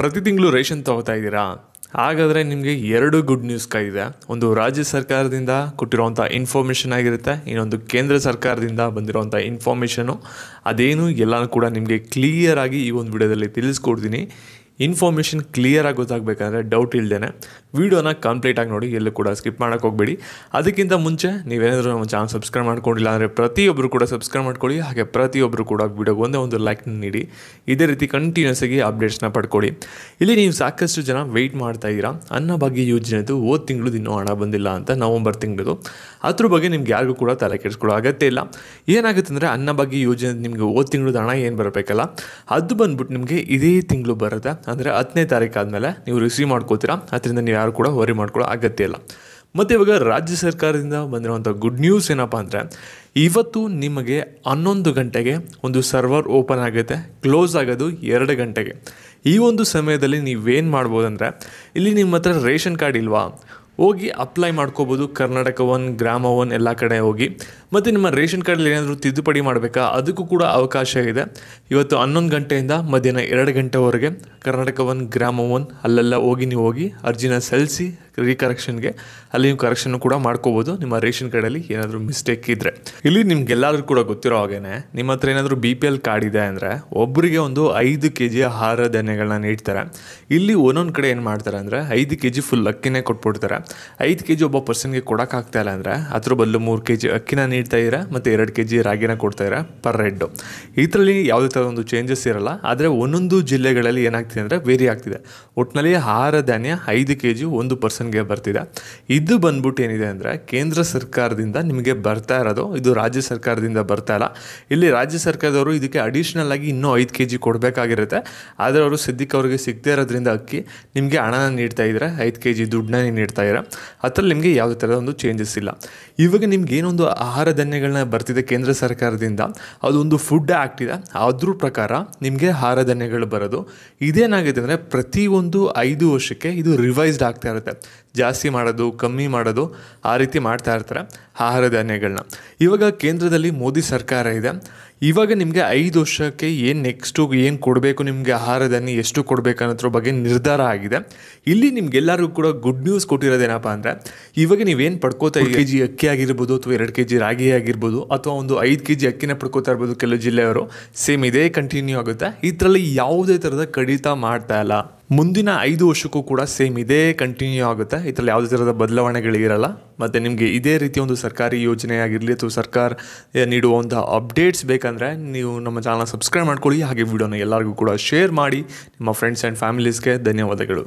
ಪ್ರತಿ ತಿಂಗಳು ರೇಷನ್ ತಗೋತಾ ಇದ್ದೀರಾ ಹಾಗಾದರೆ ನಿಮಗೆ ಎರಡು ಗುಡ್ ನ್ಯೂಸ್ ಕಾಯಿದೆ ಒಂದು ರಾಜ್ಯ ಸರ್ಕಾರದಿಂದ ಕೊಟ್ಟಿರೋವಂಥ ಇನ್ಫಾರ್ಮೇಷನ್ ಆಗಿರುತ್ತೆ ಇನ್ನೊಂದು ಕೇಂದ್ರ ಸರ್ಕಾರದಿಂದ ಬಂದಿರೋಂಥ ಇನ್ಫಾರ್ಮೇಷನು ಅದೇನು ಎಲ್ಲನೂ ಕೂಡ ನಿಮಗೆ ಕ್ಲಿಯರ್ ಆಗಿ ಈ ಒಂದು ವಿಡಿಯೋದಲ್ಲಿ ತಿಳಿಸ್ಕೊಡ್ತೀನಿ ಇನ್ಫಾರ್ಮೇಷನ್ ಕ್ಲಿಯರಾಗಿ ಗೊತ್ತಾಗಬೇಕಂದ್ರೆ ಡೌಟ್ ಇಲ್ಲದೇ ವೀಡಿಯೋನ ಕಂಪ್ಲೀಟಾಗಿ ನೋಡಿ ಎಲ್ಲೂ ಕೂಡ ಸ್ಕಿಪ್ ಮಾಡೋಕೆ ಹೋಗಬೇಡಿ ಅದಕ್ಕಿಂತ ಮುಂಚೆ ನೀವೇನಾದರೂ ನಮ್ಮ ಚಾನಲ್ ಸಬ್ಸ್ಕ್ರೈಬ್ ಮಾಡ್ಕೊಂಡಿಲ್ಲ ಅಂದರೆ ಪ್ರತಿಯೊಬ್ಬರು ಕೂಡ ಸಬ್ಸ್ಕ್ರೈಬ್ ಮಾಡ್ಕೊಳ್ಳಿ ಹಾಗೆ ಪ್ರತಿಯೊಬ್ಬರು ಕೂಡ ವೀಡಿಯೋಗೆ ಒಂದೇ ಒಂದು ಲೈಕ್ ನೀಡಿ ಇದೇ ರೀತಿ ಕಂಟಿನ್ಯೂಸ್ ಆಗಿ ಅಪ್ಡೇಟ್ಸ್ನ ಪಡ್ಕೊಳ್ಳಿ ಇಲ್ಲಿ ನೀವು ಸಾಕಷ್ಟು ಜನ ವೆಯ್ಟ್ ಮಾಡ್ತಾ ಇದ್ದೀರಾ ಅನ್ನ ಯೋಜನೆ ಯೋಜನೆದು ಓದ್ ತಿಂಗಳು ಇನ್ನೂ ಹಣ ಬಂದಿಲ್ಲ ಅಂತ ನವಂಬರ್ ತಿಂಗಳು ಅದ್ರ ಬಗ್ಗೆ ನಿಮ್ಗೆ ಯಾರಿಗೂ ಕೂಡ ತಲೆ ಕೆಡಿಸ್ಕೊಳ್ಳೋ ಅಗತ್ಯ ಇಲ್ಲ ಏನಾಗುತ್ತೆ ಅಂದರೆ ಅನ್ನ ಬಗ್ಗೆ ಯೋಜನೆ ನಿಮಗೆ ಓದ್ ತಿಂಗಳದ ಹಣ ಏನು ಬರಬೇಕಲ್ಲ ಅದು ಬಂದ್ಬಿಟ್ಟು ನಿಮಗೆ ಇದೇ ತಿಂಗಳು ಬರುತ್ತೆ ಅಂದರೆ ಹತ್ತನೇ ತಾರೀಕು ಆದಮೇಲೆ ನೀವು ರಿಸೀವ್ ಮಾಡ್ಕೋತೀರಾ ಅದರಿಂದ ನೀವು ಯಾರು ಕೂಡ ವರಿ ಮಾಡ್ಕೊಳ್ಳೋ ಅಗತ್ಯ ಇಲ್ಲ ಮತ್ತು ಇವಾಗ ರಾಜ್ಯ ಸರ್ಕಾರದಿಂದ ಬಂದಿರುವಂಥ ಗುಡ್ ನ್ಯೂಸ್ ಏನಪ್ಪ ಅಂದರೆ ಇವತ್ತು ನಿಮಗೆ ಹನ್ನೊಂದು ಗಂಟೆಗೆ ಒಂದು ಸರ್ವರ್ ಓಪನ್ ಆಗುತ್ತೆ ಕ್ಲೋಸ್ ಆಗೋದು ಎರಡು ಗಂಟೆಗೆ ಈ ಒಂದು ಸಮಯದಲ್ಲಿ ನೀವೇನು ಅಂದರೆ ಇಲ್ಲಿ ನಿಮ್ಮ ಹತ್ರ ರೇಷನ್ ಕಾರ್ಡ್ ಇಲ್ವಾ ಹೋಗಿ ಅಪ್ಲೈ ಮಾಡ್ಕೋಬೋದು ಕರ್ನಾಟಕ ಒನ್ ಗ್ರಾಮ ಒನ್ ಎಲ್ಲ ಕಡೆ ಹೋಗಿ ಮತ್ತು ನಿಮ್ಮ ರೇಷನ್ ಕಾರ್ಡಲ್ಲಿ ಏನಾದರೂ ತಿದ್ದುಪಡಿ ಮಾಡಬೇಕಾ ಅದಕ್ಕೂ ಕೂಡ ಅವಕಾಶ ಇದೆ ಇವತ್ತು ಹನ್ನೊಂದು ಗಂಟೆಯಿಂದ ಮಧ್ಯಾಹ್ನ ಎರಡು ಗಂಟೆವರೆಗೆ ಕರ್ನಾಟಕ ಒನ್ ಗ್ರಾಮ ಒನ್ ಅಲ್ಲೆಲ್ಲ ಹೋಗಿ ನೀವು ಹೋಗಿ ಅರ್ಜಿನ ಸಲ್ಲಿಸಿ ರೀಕರೆಕ್ಷನ್ಗೆ ಅಲ್ಲಿ ನೀವು ಕರೆಕ್ಷನ್ ಕೂಡ ಮಾಡ್ಕೋಬೋದು ನಿಮ್ಮ ರೇಷನ್ ಕಾರ್ಡಲ್ಲಿ ಏನಾದರೂ ಮಿಸ್ಟೇಕ್ ಇದ್ದರೆ ಇಲ್ಲಿ ನಿಮ್ಗೆಲ್ಲರೂ ಕೂಡ ಗೊತ್ತಿರೋ ಹಾಗೇನೆ ನಿಮ್ಮ ಹತ್ರ ಏನಾದರೂ ಬಿ ಪಿ ಎಲ್ ಕಾರ್ಡ್ ಇದೆ ಅಂದರೆ ಒಬ್ಬರಿಗೆ ಒಂದು ಐದು ಕೆ ಜಿ ಆಹಾರ ಧಾನ್ಯಗಳನ್ನ ನೀಡ್ತಾರೆ ಇಲ್ಲಿ ಒಂದೊಂದು ಕಡೆ ಏನು ಮಾಡ್ತಾರೆ ಅಂದರೆ ಐದು ಕೆ ಜಿ ಫುಲ್ ಅಕ್ಕಿನೇ ಕೊಟ್ಬಿಡ್ತಾರೆ ಐದು ಕೆ ಜಿ ಒಬ್ಬ ಪರ್ಸನ್ಗೆ ಕೊಡೋಕ್ಕಾಗ್ತಾ ಇಲ್ಲ ಅಂದರೆ ಅದ್ರ ಬದಲು ಮೂರು ಕೆ ಜಿ ಅಕ್ಕಿನ ನೀಡ್ತಾ ಇದ್ದೀರಾ ಮತ್ತು ಎರಡು ಕೆ ಜಿ ರಾಗಿನ ಕೊಡ್ತಾಯಿದ್ದೀರಾ ಪರ್ ರೆಡ್ಡು ಇದರಲ್ಲಿ ಯಾವುದೇ ಥರ ಒಂದು ಚೇಂಜಸ್ ಇರಲ್ಲ ಆದರೆ ಒಂದೊಂದು ಜಿಲ್ಲೆಗಳಲ್ಲಿ ಏನಾಗ್ತಿದೆ ಅಂದರೆ ವೇರಿ ಆಗ್ತಿದೆ ಒಟ್ಟಿನಲ್ಲಿ ಆಹಾರ ಧಾನ್ಯ ಐದು ಕೆ ಜಿ ಒಂದು ಪರ್ಸನ್ಗೆ ಬರ್ತಿದೆ ಇದು ಬಂದ್ಬಿಟ್ಟು ಏನಿದೆ ಅಂದರೆ ಕೇಂದ್ರ ಸರ್ಕಾರದಿಂದ ನಿಮಗೆ ಬರ್ತಾ ಇರೋದು ಇದು ರಾಜ್ಯ ಸರ್ಕಾರದಿಂದ ಬರ್ತಾ ಇಲ್ಲ ಇಲ್ಲಿ ರಾಜ್ಯ ಸರ್ಕಾರದವರು ಇದಕ್ಕೆ ಅಡಿಷ್ನಲ್ ಆಗಿ ಇನ್ನೂ ಐದು ಕೆ ಜಿ ಕೊಡಬೇಕಾಗಿರುತ್ತೆ ಆದರೆ ಅವರು ಸದ್ಯಕ್ಕೆ ಅವರಿಗೆ ಸಿಗದೇ ಇರೋದ್ರಿಂದ ಅಕ್ಕಿ ನಿಮಗೆ ಹಣನ ನೀಡ್ತಾ ಇದ್ರೆ ಐದು ಕೆ ಜಿ ದುಡ್ಡನ್ನ ನೀಡ್ತಾ ಇದ್ದಾರೆ ಅದರಲ್ಲಿ ನಿಮಗೆ ಯಾವುದೇ ಥರದ ಒಂದು ಚೇಂಜಸ್ ಇಲ್ಲ ಇವಾಗ ನಿಮ್ಗೆ ಏನೊಂದು ಆಹಾರ ಹಾರಧಾನ್ಯಗಳನ್ನ ಬರ್ತಿದೆ ಕೇಂದ್ರ ಸರ್ಕಾರದಿಂದ ಅದೊಂದು ಫುಡ್ ಆ್ಯಕ್ಟ್ ಇದೆ ಅದ್ರ ಪ್ರಕಾರ ನಿಮಗೆ ಆಹಾರ ಧಾನ್ಯಗಳು ಬರೋದು ಇದೇನಾಗಿದೆ ಅಂದರೆ ಪ್ರತಿಯೊಂದು ಐದು ವರ್ಷಕ್ಕೆ ಇದು ರಿವೈಸ್ಡ್ ಆಗ್ತಾ ಇರುತ್ತೆ ಜಾಸ್ತಿ ಮಾಡೋದು ಕಮ್ಮಿ ಮಾಡೋದು ಆ ರೀತಿ ಮಾಡ್ತಾ ಇರ್ತಾರೆ ಆಹಾರ ಧಾನ್ಯಗಳನ್ನ ಇವಾಗ ಕೇಂದ್ರದಲ್ಲಿ ಮೋದಿ ಸರ್ಕಾರ ಇದೆ ಇವಾಗ ನಿಮಗೆ ಐದು ವರ್ಷಕ್ಕೆ ಏನು ನೆಕ್ಸ್ಟು ಏನು ಕೊಡಬೇಕು ನಿಮಗೆ ಆಹಾರ ಧಾನ್ಯ ಎಷ್ಟು ಕೊಡಬೇಕು ಅನ್ನೋದ್ರ ಬಗ್ಗೆ ನಿರ್ಧಾರ ಆಗಿದೆ ಇಲ್ಲಿ ನಿಮಗೆಲ್ಲರಿಗೂ ಕೂಡ ಗುಡ್ ನ್ಯೂಸ್ ಕೊಟ್ಟಿರೋದೇನಪ್ಪ ಅಂದರೆ ಇವಾಗ ನೀವೇನು ಪಡ್ಕೋತಾ ಕೆ ಜಿ ಅಕ್ಕಿ ಆಗಿರ್ಬೋದು ಅಥವಾ ಎರಡು ಕೆ ಜಿ ರಾಗಿ ಆಗಿರ್ಬೋದು ಅಥವಾ ಒಂದು ಐದು ಕೆ ಜಿ ಅಕ್ಕಿನ ಪಡ್ಕೋತಾ ಇರ್ಬೋದು ಕೆಲವು ಜಿಲ್ಲೆಯವರು ಸೇಮ್ ಇದೇ ಕಂಟಿನ್ಯೂ ಆಗುತ್ತೆ ಇದರಲ್ಲಿ ಯಾವುದೇ ಥರದ ಕಡಿತ ಮಾಡ್ತಾ ಇಲ್ಲ ಮುಂದಿನ ಐದು ವರ್ಷಕ್ಕೂ ಕೂಡ ಸೇಮ್ ಇದೇ ಕಂಟಿನ್ಯೂ ಆಗುತ್ತೆ ಇದರಲ್ಲಿ ಯಾವುದೇ ಥರದ ಬದಲಾವಣೆಗಳಿರಲ್ಲ ಮತ್ತು ನಿಮಗೆ ಇದೇ ರೀತಿ ಒಂದು ಸರ್ಕಾರಿ ಯೋಜನೆ ಆಗಿರಲಿ ಅಥವಾ ಸರ್ಕಾರ ನೀಡುವಂಥ ಅಪ್ಡೇಟ್ಸ್ ಬೇಕಂದರೆ ನೀವು ನಮ್ಮ ಚಾನಲ್ ಸಬ್ಸ್ಕ್ರೈಬ್ ಮಾಡ್ಕೊಳ್ಳಿ ಹಾಗೆ ವಿಡಿಯೋನ ಎಲ್ಲರಿಗೂ ಕೂಡ ಶೇರ್ ಮಾಡಿ ನಿಮ್ಮ ಫ್ರೆಂಡ್ಸ್ ಆ್ಯಂಡ್ ಫ್ಯಾಮಿಲೀಸ್ಗೆ ಧನ್ಯವಾದಗಳು